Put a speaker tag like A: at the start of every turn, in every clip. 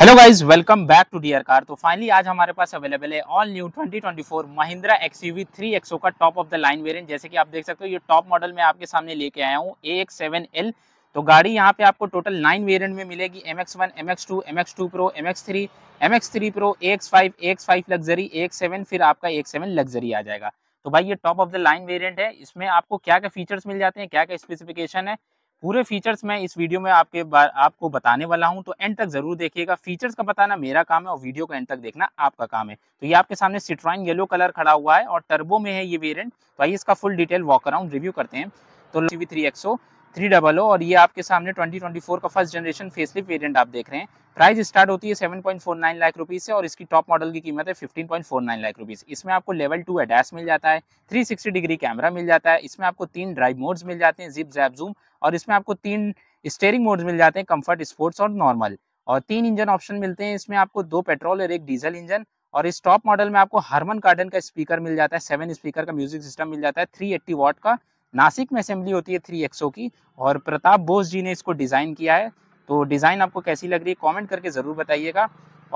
A: hello guys welcome back to dear car तो finally आज हमारे पास अवेलेबल है all new 2024 Mahindra XUV three XO का top of the line variant जैसे कि आप देख सकते हो ये टॉप मॉडल मैं आपके सामने लेके आया हूँ ए एक्स सेवन एल तो गाड़ी यहाँ पे आपको टोटल नाइन वेरिएंट में मिलेगी M X one M X two M X two pro M X three M X three pro A X five A X five luxury A X seven फिर आपका A X seven luxury आ जाएगा तो भाई ये top of the line variant है इसमें आपको क्या क्या फीचर्स मिल जाते हैं क्या क्या स्पेसिफिकेशन है पूरे फीचर्स मैं इस वीडियो में आपके आपको बताने वाला हूं तो एंड तक जरूर देखिएगा फीचर्स का बताना मेरा काम है और वीडियो का एंड तक देखना आपका काम है तो ये आपके सामने सिट्रॉइन येलो कलर खड़ा हुआ है और टर्बो में है ये वेरियंट तो आइए इसका full detail walk around review करते हैं तो three XO three double O और ये आपके सामने 2024 का फर्स्ट जनरेशन फेसलिप वेरिएंट आप देख रहे हैं प्राइस स्टार्ट होती है 7.49 लाख रुपीज से और इसकी टॉप मॉडल की कीमत है 15.49 लाख रुपीज इसमें आपको लेवल टू एडेस मिल जाता है 360 डिग्री कैमरा मिल जाता है इसमें आपको तीन ड्राइव मोड्स मिल जाते हैं जिप जैप जूम और इसमें आपको तीन स्टेयरिंग मोड्स मिल जाते हैं कम्फर्ट स्पोर्ट्स और नॉर्मल और तीन इंजन ऑप्शन मिलते हैं इसमें आपको दो पेट्रोल और एक डीजल इंजन और इस टॉप मॉडल में आपको हरमन गार्डन का स्पीकर मिल जाता है सेवन स्पीकर का म्यूजिक सिस्टम मिल जाता है थ्री एट्टी वॉट का नासिक में असेंबली होती है थ्री एक्सो की और प्रताप बोस जी ने इसको डिज़ाइन किया है तो डिज़ाइन आपको कैसी लग रही है कॉमेंट करके ज़रूर बताइएगा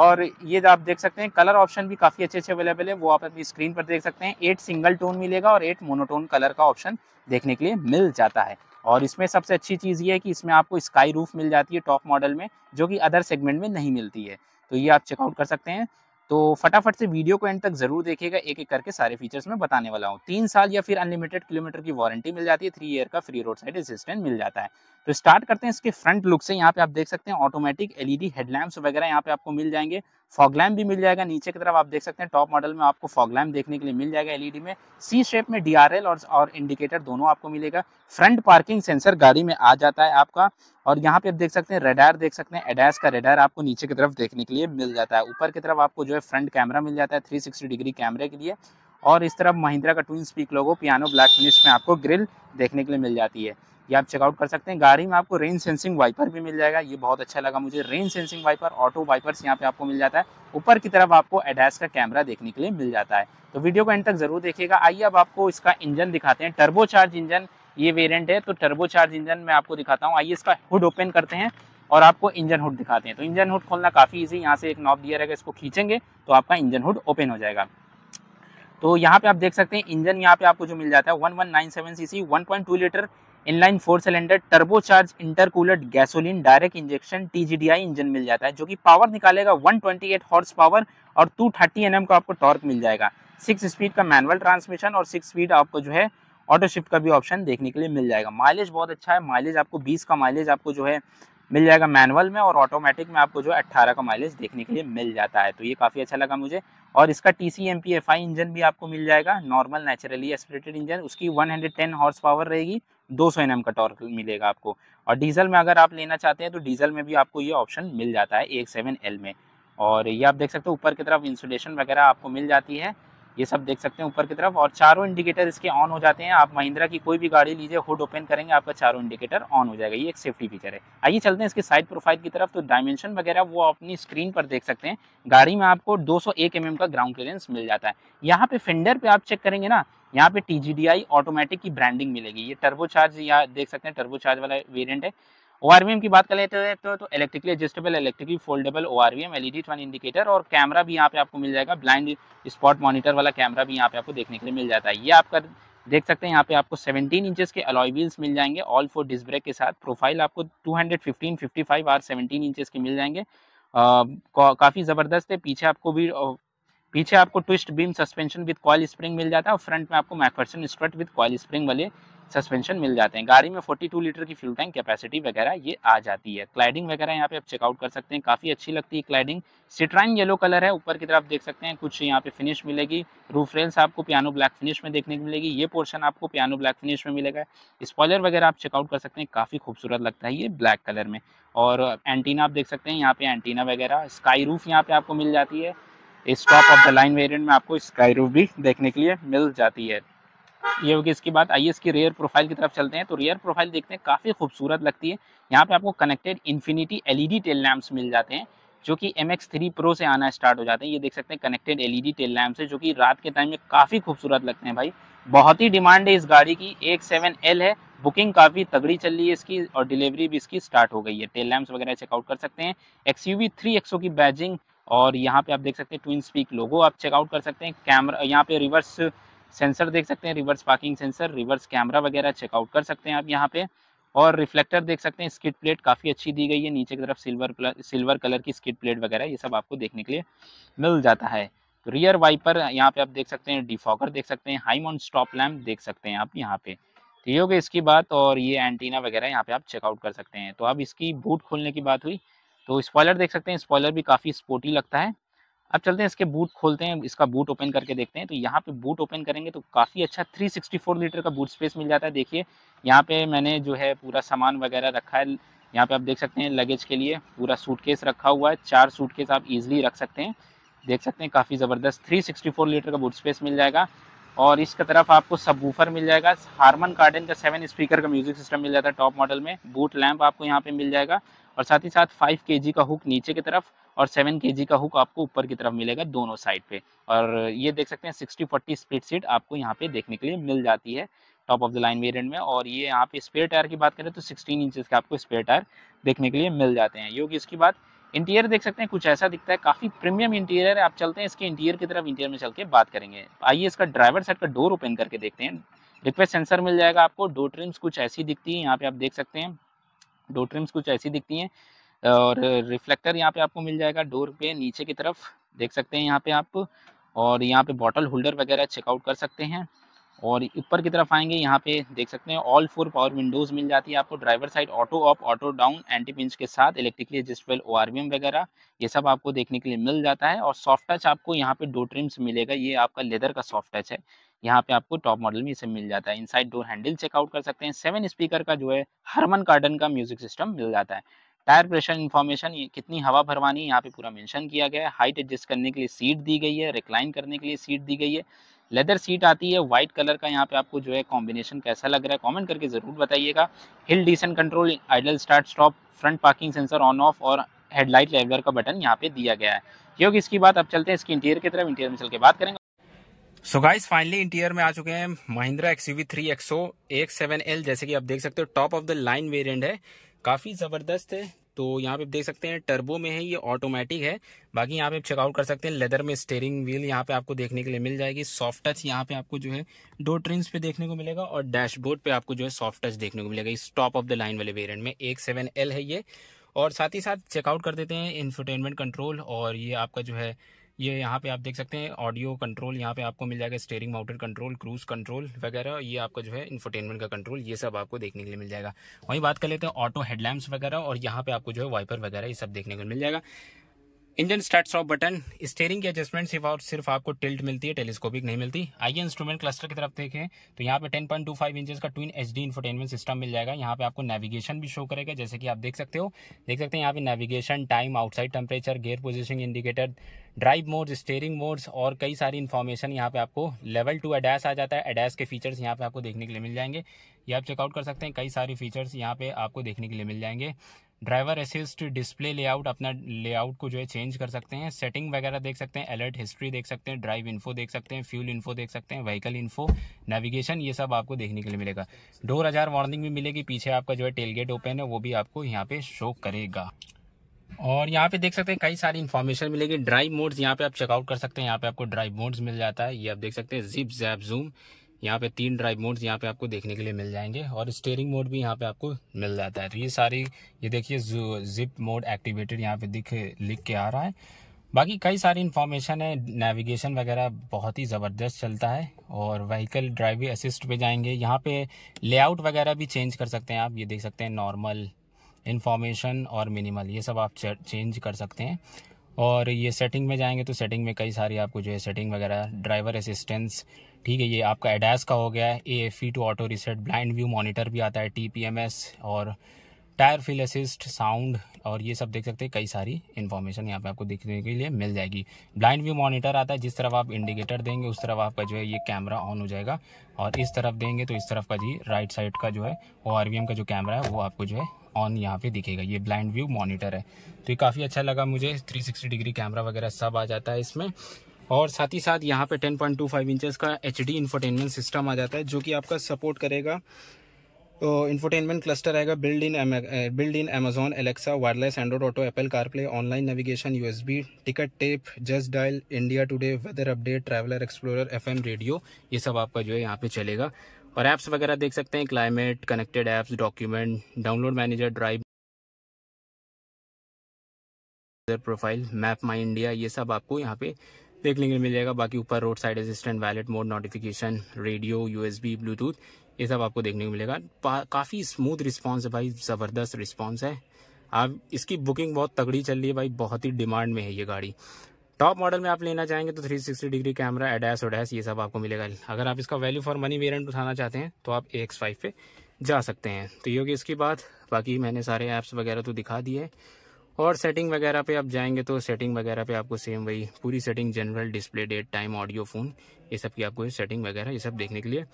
A: और ये आप देख सकते हैं कलर ऑप्शन भी काफ़ी अच्छे अच्छे अवेलेबल है वो आप अपनी स्क्रीन पर देख सकते हैं एट सिंगल टोन मिलेगा और एट मोनोटोन कलर का ऑप्शन देखने के लिए मिल जाता है और इसमें सबसे अच्छी चीज़ ये है कि इसमें आपको स्काई रूफ मिल जाती है टॉप मॉडल में जो कि अदर सेगमेंट में नहीं मिलती है तो ये आप चेकआउट कर सकते हैं तो फटाफट से वीडियो को एंड तक जरूर देखिएगा एक एक करके सारे फीचर्स में बताने वाला हूँ तीन साल या फिर अनलिमिटेड किलोमीटर की वारंटी मिल जाती है थ्री ईयर का फ्री रोड साइड असिस्टेंट मिल जाता है तो स्टार्ट करते हैं इसके फ्रंट लुक से यहाँ पे आप देख सकते हैं ऑटोमेटिक एलईडी हेडलैम्प्स वगैरह यहाँ पे आपको मिल जाएंगे लैम्प भी मिल जाएगा नीचे की तरफ आप देख सकते हैं टॉप मॉडल में आपको फॉगलैम देखने के लिए मिल जाएगा एलईडी में सी शेप में डीआरएल और और इंडिकेटर दोनों आपको मिलेगा फ्रंट पार्किंग सेंसर गाड़ी में आ जाता है आपका और यहाँ पे आप देख सकते हैं रेडार देख सकते हैं एडास का रेडार आपको नीचे की तरफ देखने के लिए मिल जाता है ऊपर की तरफ आपको जो है फ्रंट कैमरा मिल जाता है थ्री डिग्री कैमरे के लिए और इस तरफ महिंद्रा का ट्विन स्पीक लोगो पियानो ब्लैक फिनिश में आपको ग्रिल देखने के लिए मिल जाती है ये आप चेकआउट कर सकते हैं गाड़ी में आपको रेन सेंसिंग वाइपर भी मिल जाएगा ये बहुत अच्छा लगा मुझे rain sensing wiper auto wipers यहाँ पे आपको मिल जाता है ऊपर की तरफ आपको एडेस का कैमरा देखने के लिए मिल जाता है तो वीडियो को एंड तक जरूर देखिएगा आइए अब आपको इसका इंजन दिखाते हैं चार्ज इंजन ये वेरियंट है तो चार्ज इंजन मैं आपको दिखाता हूँ आइए इसका हुड ओपन करते हैं और आपको इंजन हुड दिखाते हैं तो इंजन हुड खोलना काफ़ी ईजी यहाँ से एक नॉब दिया रहेगा इसको खींचेंगे तो आपका इंजन हुड ओपन हो जाएगा तो यहाँ पे आप देख सकते हैं इंजन यहाँ पे आपको जो मिल जाता है 1197 CC two litre inline four cylinder turbocharge intercooler gasoline direct injection TGDI engine मिल जाता है जो कि पावर निकालेगा 128 हॉर्स पावर और 230 थर्टी एम का आपको टॉर्क मिल जाएगा सिक्स स्पीड का मैनुअल ट्रांसमिशन और सिक्स स्पीड आपको जो है ऑटो शिफ्ट का भी ऑप्शन देखने के लिए मिल जाएगा माइलेज बहुत अच्छा है माइलेज आपको बीस का माइलेज आपको जो है मिल जाएगा मैनुअल में और ऑटोमेटिक में आपको जो है अट्ठारह का माइलेज देखने के लिए मिल जाता है तो ये काफ़ी अच्छा लगा मुझे और इसका T C M P F I engine भी आपको मिल जाएगा नॉर्मल नेचुरली एस्पिरेटेड इंजन उसकी 110 हॉर्स पावर रहेगी 200 सौ एन का टॉर्क मिलेगा आपको और डीजल में अगर आप लेना चाहते हैं तो डीजल में भी आपको ये ऑप्शन मिल जाता है एक सेवन एल में और ये आप देख सकते हो ऊपर की तरफ इंसुलेशन वगैरह आपको मिल जाती है ये सब देख सकते हैं ऊपर की तरफ और चारों इंडिकेटर इसके ऑन हो जाते हैं आप महिंद्रा की कोई भी गाड़ी लीजिए हुड ओपन करेंगे आपका चारों इंडिकेटर ऑन हो जाएगा ये एक सेफ्टी फीचर है आइए चलते हैं इसके साइड प्रोफाइल की तरफ तो डायमेंशन वगैरह वो अपनी स्क्रीन पर देख सकते हैं गाड़ी में आपको दो सौ mm का ग्राउंड क्लियरेंस मिल जाता है यहाँ पे फेंडर पे आप चेक करेंगे ना यहाँ पे टी ऑटोमेटिक की ब्रांडिंग मिलेगी ये टर्बो चार्ज या देख सकते हैं टर्बो चार्ज वाला वेरियंट है ओ की बात कर लेते हैं तो, electrically adjustable electrically foldable O R LED turn indicator और कैमरा भी यहाँ पे आपको मिल जाएगा ब्लाइंड स्पॉट मॉनिटर वाला कैमरा भी यहाँ पे आपको देखने के लिए मिल जाता है ये आपका देख सकते हैं यहाँ पे आपको 17 इंचेस के अलॉय व्हील्स मिल जाएंगे ऑल फोर डिस्क ब्रेक के साथ प्रोफाइल आपको 215 55 आर 17 इंचेस के मिल जाएंगे काफ़ी ज़बरदस्त है पीछे आपको भी पीछे आपको twist beam suspension with coil spring मिल जाता है और फ्रंट में आपको McPherson strut with coil spring वाले सस्पेंशन मिल जाते हैं गाड़ी में 42 लीटर की फ्यूल टैंक कैपेसिटी वगैरह ये आ जाती है क्लाइडिंग वगैरह यहाँ पे आप चेकआउट कर सकते हैं काफ़ी अच्छी लगती है क्लाइडिंग सिट्राइन येलो कलर है ऊपर की तरफ देख सकते हैं कुछ यहाँ पे फिनिश मिलेगी रूफ रेल्स आपको पियानो ब्लैक फिनिश में देखने को मिलेगी ये पोर्शन आपको पियानो ब्लैक फिनिश में मिलेगा स्पॉयर वगैरह आप चेकआउट कर सकते हैं काफ़ी खूबसूरत लगता है ये ब्लैक कलर में और एंटीना आप देख सकते हैं यहाँ पे एंटीना वगैरह स्काई रूफ यहाँ पे आपको मिल जाती है इस top of the line variant में आपको स्काई रूफ भी देखने के लिए मिल जाती है ये होगी इसकी बात आइए इसकी रेयर प्रोफाइल की तरफ चलते हैं तो रेयर प्रोफाइल देखते हैं काफ़ी खूबसूरत लगती है यहाँ पे आपको connected infinity LED tail lamps मिल जाते हैं जो कि एम एक्स थ्री प्रो से आना स्टार्ट हो जाते हैं ये देख सकते हैं connected L E tail lamps है जो कि रात के टाइम में काफ़ी खूबसूरत लगते हैं भाई बहुत ही डिमांड है इस गाड़ी की एक सेवन एल है बुकिंग काफ़ी तगड़ी चल रही है इसकी और डिलीवरी भी इसकी स्टार्ट हो गई है टेल लैम्प्स वगैरह चेकआउट कर सकते हैं X U V three XO की बैजिंग और यहाँ पे आप देख सकते हैं ट्विन स्पीक लोगो आप चेकआउट कर सकते हैं कैमरा यहाँ पर रिवर्स सेंसर देख सकते हैं reverse parking sensor reverse camera वगैरह चेकआउट कर सकते हैं आप यहाँ पे और रिफ्लेक्टर देख सकते हैं स्किट प्लेट काफ़ी अच्छी दी गई है नीचे की तरफ सिल्वर सिल्वर कलर की स्किट प्लेट वगैरह ये सब आपको देखने के लिए मिल जाता है तो रियर वाइपर यहाँ पे आप देख सकते हैं डिफॉकर देख सकते हैं हाई माउंट स्टॉप लैम्प देख सकते हैं आप यहाँ पे ठीक तो हो गई इसकी बात और ये एंटीना वगैरह यहाँ पे आप चेकआउट कर सकते हैं तो अब इसकी बूट खोलने की बात हुई तो स्पॉयलर देख सकते हैं स्पॉयलर भी काफ़ी स्पोर्टी लगता है अब चलते हैं इसके बूट खोलते हैं इसका बूट ओपन करके देखते हैं तो यहाँ पे बूट ओपन करेंगे तो काफ़ी अच्छा 364 लीटर का बूट स्पेस मिल जाता है देखिए यहाँ पे मैंने जो है पूरा सामान वगैरह रखा है यहाँ पे आप देख सकते हैं लगेज के लिए पूरा सूटकेस रखा हुआ है चार सूटकेस आप ईजिली रख सकते हैं देख सकते हैं काफ़ी ज़बरदस्त थ्री लीटर का बूट स्पेस मिल जाएगा और इसका तरफ आपको सबवूफर मिल जाएगा हारमन गार्डन का सेवन स्पीकर का म्यूज़िक सिस्टम मिल जाता है टॉप मॉडल में बूट लैम्प आपको यहाँ पे मिल जाएगा और साथ ही साथ फाइव के का हुक नीचे की तरफ और सेवन के का हुक आपको ऊपर की तरफ मिलेगा दोनों साइड पे और ये देख सकते हैं सिक्सटी फोर्टी स्प्लिट सीट आपको यहाँ पे देखने के लिए मिल जाती है top of the line variant में और ये यहाँ पे स्पेयर टायर की बात करें तो 16 इंचेस के आपको स्पेयर टायर देखने के लिए मिल जाते हैं योगी इसकी बात इंटीरियर देख सकते हैं कुछ ऐसा दिखता है काफ़ी प्रीमियम इंटीरियर है आप चलते हैं इसके इंटीरियर की तरफ इंटीरियर में चल के बात करेंगे आइए इसका ड्राइवर साइड का डोर ओपन करके देखते हैं रिक्वेस्ट सेंसर मिल जाएगा आपको डोर ट्रिम्स कुछ ऐसी दिखती है यहाँ पे आप देख सकते हैं डोर ट्रिम्स कुछ ऐसी दिखती हैं और रिफ्लेक्टर यहाँ पे आपको मिल जाएगा डोर पे नीचे की तरफ देख सकते हैं यहाँ पे आप और यहाँ पे बॉटल होल्डर वगैरह चेकआउट कर सकते हैं और ऊपर की तरफ आएंगे यहाँ पे देख सकते हैं ऑल फोर पावर विंडोज़ मिल जाती है आपको driver side auto up auto down anti pinch के साथ इलेक्ट्रिकली एडजस्टेबल ओ वगैरह ये सब आपको देखने के लिए मिल जाता है और सॉफ्ट टच आपको यहाँ पे डो ट्रिम्स मिलेगा ये आपका लेदर का सॉफ्ट टच है यहाँ पे आपको टॉप मॉडल में इसे मिल जाता है इनसाइड डोर हैंडल चेकआउट कर सकते हैं सेवन स्पीकर का जो है हरमन कार्डन का म्यूजिक सिस्टम मिल जाता है टायर प्रेशर इन्फॉर्मेशन कितनी हवा भरवानी यहाँ पे पूरा मेंशन किया गया है हाइट एडजस्ट करने के लिए सीट दी गई है रिक्लाइन करने के लिए सीट दी गई है लेदर सीट आती है व्हाइट कलर का यहाँ पे आपको जो है कॉम्बिनेशन कैसा लग रहा है कमेंट करके ज़रूर बताइएगा hill descent control idle start stop front parking sensor on off और हेडलाइट लेवलर का बटन यहाँ पे दिया गया है क्योंकि इसकी बात अब चलते हैं इसकी इंटीरियर की तरफ इंटीरियर में चल के बात करेंगे सो गाइस फाइनली इंटीरियर में आ चुके हैं महिंद्रा एक्सयूवी थ्री एक्सो एक सेवन एल जैसे कि आप देख सकते हो top of the line variant है काफ़ी ज़बरदस्त है तो यहाँ पे आप देख सकते हैं टर्बो में है ये ऑटोमेटिक है बाकी यहाँ पे आप चेकआउट कर सकते हैं लेदर में स्टेयरिंग व्हील यहाँ पे आपको देखने के लिए मिल जाएगी सॉफ्ट टच यहाँ पे आपको जो है दो ट्रिंस पे देखने को मिलेगा और डैशबोर्ड पे आपको जो है सॉफ्ट टच देखने को मिलेगा इस टॉप ऑफ द लाइन वाले वेरियंट में एक सेवन एल है ये और साथ ही साथ चेकआउट कर देते हैं इन्फोटेनमेंट कंट्रोल और ये आपका जो है ये यहाँ पे आप देख सकते हैं ऑडियो कंट्रोल यहाँ पे आपको मिल जाएगा steering mounted control cruise control वगैरह ये आपका जो है इन्फोटेनमेंट का कंट्रोल ये सब आपको देखने के लिए मिल जाएगा वहीं बात कर लेते हैं ऑटो हेडलैम्प्स वगैरह और यहाँ पे आपको जो है वाइपर वगैरह ये सब देखने को मिल जाएगा engine start stop button steering की एडजस्टमेंट सिर्फ और सिर्फ आपको टिल्ट मिलती है टेलीस्कोपिक नहीं मिलती आइए इंस्ट्रूमेंट क्लस्टर की तरफ देखें तो यहाँ पे 10.25 पॉइंट इंचेस का twin H D infotainment system मिल जाएगा यहाँ पे आपको नेविगेशन भी शो करेगा जैसे कि आप देख सकते हो देख सकते हैं यहाँ पे navigation time outside temperature gear position indicator drive modes steering modes और कई सारी इन्फॉर्मेशन यहाँ पे आपको लेवल टू अडैस आ जाता है एडैस के फीचर्स यहाँ पे आपको देखने के लिए मिल जाएंगे ये आप चेकआउट कर सकते हैं कई सारे फीचर्स यहाँ पे आपको देखने के लिए मिल जाएंगे ड्राइवर असिस्ट डिस्प्ले लेआउट अपना लेआउट को जो है चेंज कर सकते हैं सेटिंग वगैरह देख सकते हैं अलर्ट हिस्ट्री देख सकते हैं ड्राइव इन्फो देख सकते हैं फ्यूल इन्फो देख सकते हैं व्हीकल इन्फो नेविगेशन ये सब आपको देखने के लिए मिलेगा डोर हजार वार्निंग भी मिलेगी पीछे आपका जो है टेलगेट ओपन है वो भी आपको यहाँ पे शो करेगा और यहाँ पे देख सकते हैं कई सारी इन्फॉर्मेशन मिलेगी ड्राइव मोड्स यहाँ पे आप चेकआउट कर सकते हैं यहाँ पे आपको ड्राइव मोड्स मिल जाता है ये आप देख सकते हैं जिप जैप जूम यहाँ पे तीन ड्राइव मोड्स यहाँ पे आपको देखने के लिए मिल जाएंगे और स्टेयरिंग मोड भी यहाँ पे आपको मिल जाता है तो ये सारी ये देखिए जिप मोड एक्टिवेटेड यहाँ पे दिख लिख के आ रहा है बाकी कई सारी इन्फॉर्मेशन है नेविगेशन वगैरह बहुत ही ज़बरदस्त चलता है और व्हीकल ड्राइविंग असिस्ट पे जाएंगे यहाँ पे लेआउट वगैरह भी चेंज कर सकते हैं आप ये देख सकते हैं नॉर्मल इन्फॉर्मेशन और मिनिमल ये सब आप चेंज कर सकते हैं और ये सेटिंग में जाएंगे तो सेटिंग में कई सारी आपको जो है सेटिंग वगैरह ड्राइवर असिस्टेंस ठीक है ये आपका एडास का हो गया है A F E two auto reset blind view monitor भी आता है टी पी एम एस और टायर फील असिस्ट साउंड और ये सब देख सकते हैं कई सारी इन्फॉर्मेशन यहाँ पे आपको देखने के लिए मिल जाएगी ब्लाइंड व्यू मॉनिटर आता है जिस तरफ आप इंडिकेटर देंगे उस तरफ आपका जो है ये कैमरा ऑन हो जाएगा और इस तरफ देंगे तो इस तरफ का जी राइट साइड का जो है ओ आर का जो कैमरा है वो आपको जो है ऑन यहाँ पे दिखेगा ये ब्लाइंड व्यू मॉनिटर है तो ये काफ़ी अच्छा लगा मुझे 360 डिग्री कैमरा वगैरह सब आ जाता है इसमें और साथ ही साथ यहाँ पे 10.25 पॉइंट इंचेस का एच डी इन्फोटेनमेंट सिस्टम आ जाता है जो कि आपका सपोर्ट करेगा तो इन्फोटेनमेंट क्लस्टर आएगा built in built in Amazon Alexa wireless Android Auto Apple CarPlay online navigation USB ticket tape just dial India Today weather update traveller explorer FM radio ये सब आपका जो है यहाँ पे चलेगा और ऐप्स वगैरह देख सकते हैं climate connected apps document download manager drive profile map my India ये सब आपको यहाँ पे के लिए मिल जाएगा बाकी ऊपर road side assistant valet mode notification radio USB Bluetooth ये सब आपको देखने को मिलेगा काफ़ी स्मूथ रिस्पॉन्स है भाई ज़बरदस्त रिस्पॉन्स है आप इसकी बुकिंग बहुत तगड़ी चल रही है भाई बहुत ही डिमांड में है ये गाड़ी टॉप मॉडल में आप लेना चाहेंगे तो 360 डिग्री कैमरा एडैस ओडैस ये सब आपको मिलेगा अगर आप इसका वैल्यू फॉर मनी वेरियंट उठाना चाहते हैं तो आप एक्स फाइव पे जा सकते हैं तो ये होगी इसकी बात बाकी मैंने सारे ऐप्स वगैरह तो दिखा दिए और सेटिंग वगैरह पे आप जाएंगे तो सेटिंग वगैरह पे आपको सेम वही पूरी setting general display date time audio phone ये सब की आपको सेटिंग वगैरह ये सब देखने के लिए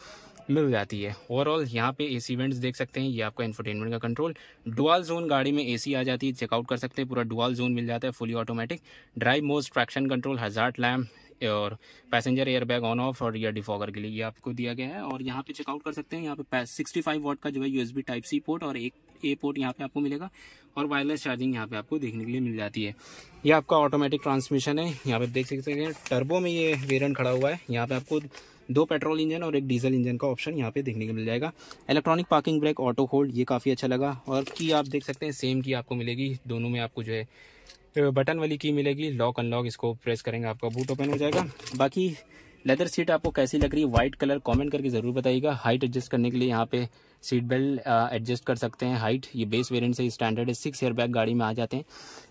A: मिल जाती है ओवरऑल यहाँ पे एसी इवेंट्स देख सकते हैं ये आपका इन्फोटेनमेंट का कंट्रोल डुअल जोन गाड़ी में एसी आ जाती है चेकआउट कर सकते हैं पूरा डुअल जोन मिल जाता है fully automatic drive most traction control hazard lamp और पैसेंजर एयरबैग ऑन ऑफ और या डिफॉगर के लिए ये आपको दिया गया है और यहाँ पे चेकआउट कर सकते हैं यहाँ पे सिक्सटी फाइव वॉट का जो है यूएसबी टाइप सी पोर्ट और एक ए पोर्ट यहाँ पे आपको मिलेगा और वायरलेस चार्जिंग यहाँ पे आपको देखने के लिए मिल जाती है ये आपका ऑटोमेटिक ट्रांसमिशन है यहाँ पे देख सकते हैं टर्बो में ये वेरन खड़ा हुआ है यहाँ पे आपको दो पेट्रोल इंजन और एक डीजल इंजन का ऑप्शन यहाँ पे देखने को मिल जाएगा electronic parking brake auto hold ये काफ़ी अच्छा लगा और की आप देख सकते हैं सेम की आपको मिलेगी दोनों में आपको जो है बटन वाली की मिलेगी लॉक अनलॉक इसको प्रेस करेंगे आपका बूट ओपन हो जाएगा बाकी लेदर सीट आपको कैसी लग रही है वाइट कलर कमेंट करके ज़रूर बताइएगा हाइट एडजस्ट करने के लिए यहाँ पे सीट बेल्ट एडजस्ट कर सकते हैं हाइट ये बेस वेरिएंट से स्टैंडर्ड है सिक्स एयरबैग बैग गाड़ी में आ जाते हैं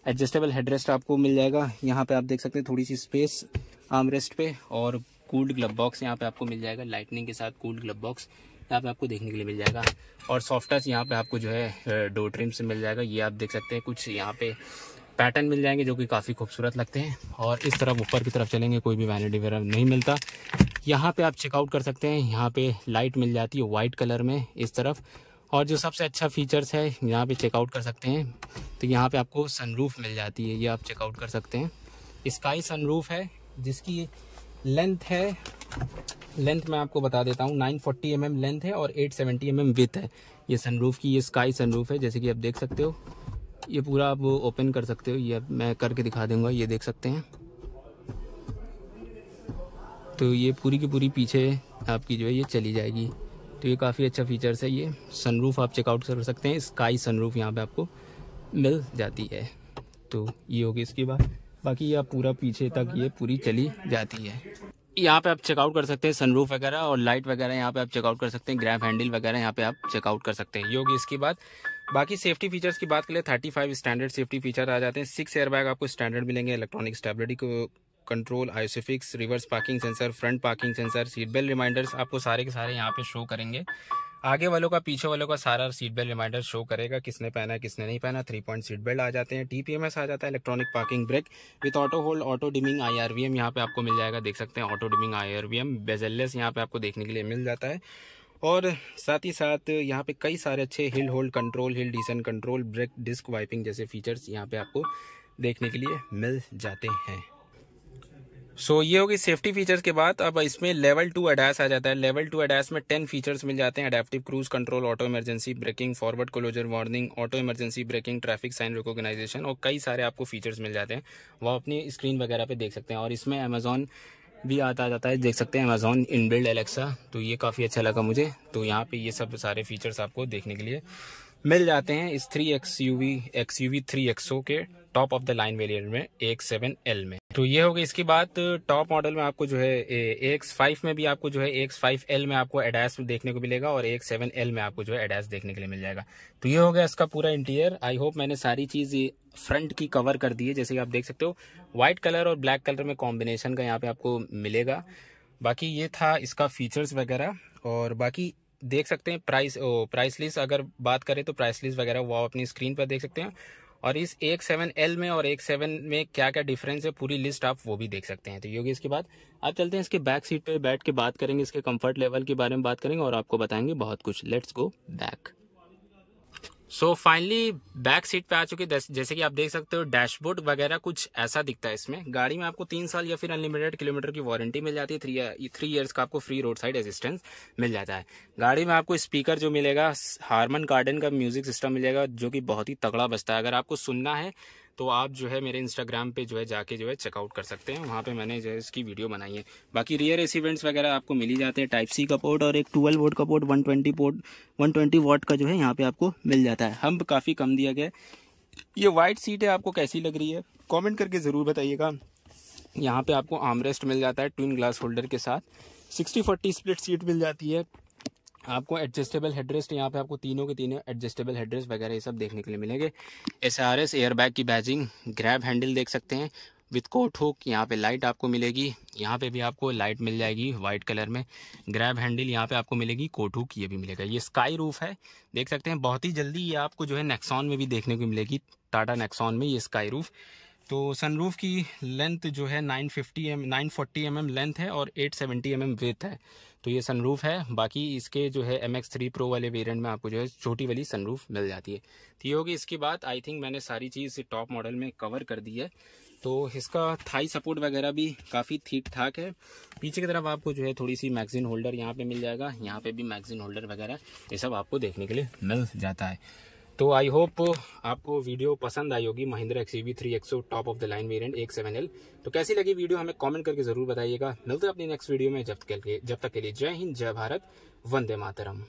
A: एडजस्टेबल हेडरेस्ट आपको मिल जाएगा यहाँ पे आप देख सकते हैं थोड़ी सी स्पेस आर्म रेस्ट पे और कूल्ड ग्लब बॉक्स यहाँ पे आपको मिल जाएगा लाइटनिंग के साथ कूल्ड ग्लब बॉक्स यहाँ पे आपको देखने के लिए मिल जाएगा और सॉफ्ट टच यहाँ पे आपको जो है डोर uh, ट्रिम से मिल जाएगा ये आप देख सकते हैं कुछ यहाँ पे पैटर्न मिल जाएंगे जो कि काफ़ी खूबसूरत लगते हैं और इस तरफ ऊपर की तरफ चलेंगे कोई भी वैनिटी वगैरह नहीं मिलता यहाँ पे आप चेकआउट कर सकते हैं यहाँ पे लाइट मिल जाती है वाइट कलर में इस तरफ और जो सबसे अच्छा फीचर्स है यहाँ पे चेकआउट कर सकते हैं तो यहाँ पे आपको सनरूफ मिल जाती है ये आप चेकआउट कर सकते हैं स्काई सनरूफ है जिसकी लेंथ है लेंथ मैं आपको बता देता हूँ नाइन फोर्टी लेंथ है और एट सेवेंटी एम विथ है ये सनरूफ की ये स्काई सनरूफ है जैसे कि आप देख सकते हो ये पूरा आप ओपन कर सकते हो ये मैं करके दिखा दूंगा ये देख सकते हैं तो ये पूरी की पूरी पीछे आपकी जो है ये चली जाएगी तो ये काफ़ी अच्छा फीचर्स है ये सनरूफ आप चेकआउट कर सकते हैं स्काई सनरूफ यहाँ पे आपको मिल जाती है तो ये होगी इसके बाद बाकी ये पूरा पीछे तक ये पूरी चली जाती है यहाँ पे आप चेकआउट कर सकते हैं सनरूफ वगैरह और लाइट वगैरह यहाँ पे आप चेकआउट कर सकते हैं ग्रैफ हैंडल वगैरह यहाँ पे आप चेकआउट कर सकते हैं ये होगी इसके बाद बाकी सेफ्टी फीचर्स की बात करें thirty five standard safety feature आ जाते हैं सिक्स एयरबैग आपको स्टैंडर्ड मिलेंगे electronic stability control ISOFIX reverse parking sensor front parking sensor seat belt reminders आपको सारे के सारे यहाँ पे शो करेंगे आगे वालों का पीछे वालों का सारा सीट बेल्ट रिमाइंडर शो करेगा किसने पहना है किसने नहीं पहना थ्री पॉइंट सीट बेल्ट आ जाते हैं टीपीएमएस आ जाता है electronic parking brake with auto hold auto dimming I R V M यहाँ पे आपको मिल जाएगा देख सकते हैं auto dimming I R V M bezelless यहाँ पे आपको देखने के लिए मिल जाता है और साथ ही साथ यहाँ पे कई सारे अच्छे hill hold control hill descent control brake disc wiping जैसे फीचर्स यहाँ पे आपको देखने के लिए मिल जाते हैं सो so, ये होगी सेफ्टी फीचर्स के बाद अब इसमें लेवल टू अडैस आ जाता है लेवल टू अडैस में टेन फीचर्स मिल जाते हैं adaptive cruise control auto emergency braking forward collision warning auto emergency braking traffic sign recognition और कई सारे आपको फीचर्स मिल जाते हैं वो अपनी स्क्रीन वगैरह पे देख सकते हैं और इसमें अमेजॉन भी आता जाता है देख सकते हैं अमेजोन इनबिल्ड एलेक्सा तो ये काफ़ी अच्छा लगा मुझे तो यहाँ पे ये सब सारे फीचर्स आपको देखने के लिए मिल जाते हैं इस three X U V X U V three XO के top of the line variant में एक सेवन एल में तो ये हो गई इसके बाद टॉप मॉडल में आपको जो है एक्स फाइव में भी आपको जो है एक्स फाइव एल में आपको एडास देखने को मिलेगा और एक सेवन एल में आपको जो है एडास देखने के लिए मिल जाएगा तो ये हो गया इसका पूरा इंटीरियर आई होप मैंने सारी चीज़ फ्रंट की कवर कर दी है जैसे कि आप देख सकते हो व्हाइट कलर और ब्लैक कलर में कॉम्बिनेशन का यहाँ पे आपको मिलेगा बाकी ये था इसका फीचर्स वगैरह और बाकी देख सकते हैं प्राइस ओ प्राइस लिस्ट अगर बात करें तो प्राइस लिस्ट वगैरह वो अपनी स्क्रीन पर देख सकते हैं और इस एक सेवन एल में और एक सेवन में क्या क्या डिफरेंस है पूरी लिस्ट आप वो भी देख सकते हैं तो योगी इसके बाद आप चलते हैं इसके बैक सीट पे बैठ के बात करेंगे इसके कंफर्ट लेवल के बारे में बात करेंगे और आपको बताएंगे बहुत कुछ let's go back so finally back seat पे आ चुके जैसे कि आप देख सकते हो डैशबोर्ड वगैरह कुछ ऐसा दिखता है इसमें गाड़ी में आपको तीन साल या फिर अनलिमिटेड किलोमीटर की वारंटी मिल जाती है थ्री थ्री ईयर्स का आपको फ्री रोड साइड असिस्टेंस मिल जाता है गाड़ी में आपको स्पीकर जो मिलेगा हारमन गार्डन का म्यूजिक सिस्टम मिलेगा जो कि बहुत ही तगड़ा बचता है अगर आपको सुनना है तो आप जो है मेरे इंस्टाग्राम पे जो है जाके जो है चेकआउट कर सकते हैं वहाँ पे मैंने जो है इसकी वीडियो बनाई है बाकी रियर एसिवेंट्स वगैरह आपको मिल ही जाते हैं टाइप सी का पोर्ट और एक ट्वेल्व वोट का port one twenty port one twenty volt का जो है यहाँ पर आपको मिल जाता है हम काफ़ी कम दिया गया ये वाइट सीट है आपको कैसी लग रही है कॉमेंट करके ज़रूर बताइएगा यहाँ पर आपको आमरेस्ट मिल जाता है ट्विन ग्लास होल्डर के साथ सिक्सटी फोर्टी स्प्लिट सीट मिल जाती है आपको एडजस्टेबल हेडरेस्ट यहाँ पे आपको तीनों के तीनों एडजस्टेबल हेडरेस्ट वगैरह ये सब देखने के लिए मिलेंगे S R S air bag की बैजिंग ग्रैब हैंडल देख सकते हैं विथ कोट हुक यहाँ पे लाइट आपको मिलेगी यहाँ पे भी आपको लाइट मिल जाएगी वाइट कलर में ग्रैब हैंडल यहाँ पे आपको मिलेगी कोट हुक ये भी मिलेगा ये स्काई रूफ है देख सकते हैं बहुत ही जल्दी ये आपको जो है नेक्सॉन में भी देखने को मिलेगी टाटा नेक्सॉन में ये स्काई रूफ तो सनरूफ की लेंथ जो है 950 fifty M nine forty M M length है और 870 सेवेंटी एम एम है तो ये सनरूफ है बाकी इसके जो है एम एक्स थ्री प्रो वाले वेरियंट में आपको जो है छोटी वाली सनरूफ मिल जाती है तो ये होगी इसकी बात आई थिंक मैंने सारी चीज़ टॉप मॉडल में कवर कर दी है तो इसका थाई सपोर्ट वगैरह भी काफ़ी ठीक ठाक है पीछे की तरफ आपको जो है थोड़ी सी मैगजीन होल्डर यहाँ पर मिल जाएगा यहाँ पर भी मैगजीन होल्डर वगैरह ये सब आपको देखने के लिए मिल जाता है तो आई होप आपको वीडियो पसंद आई होगी Mahindra X V three XO top of the line variant एक सेवन एल तो कैसी लगी वीडियो हमें कमेंट करके जरूर बताइएगा मिलते हैं अपने नेक्स्ट वीडियो में जब तक के लिए जब तक के लिए जय हिंद जय भारत वंदे मातरम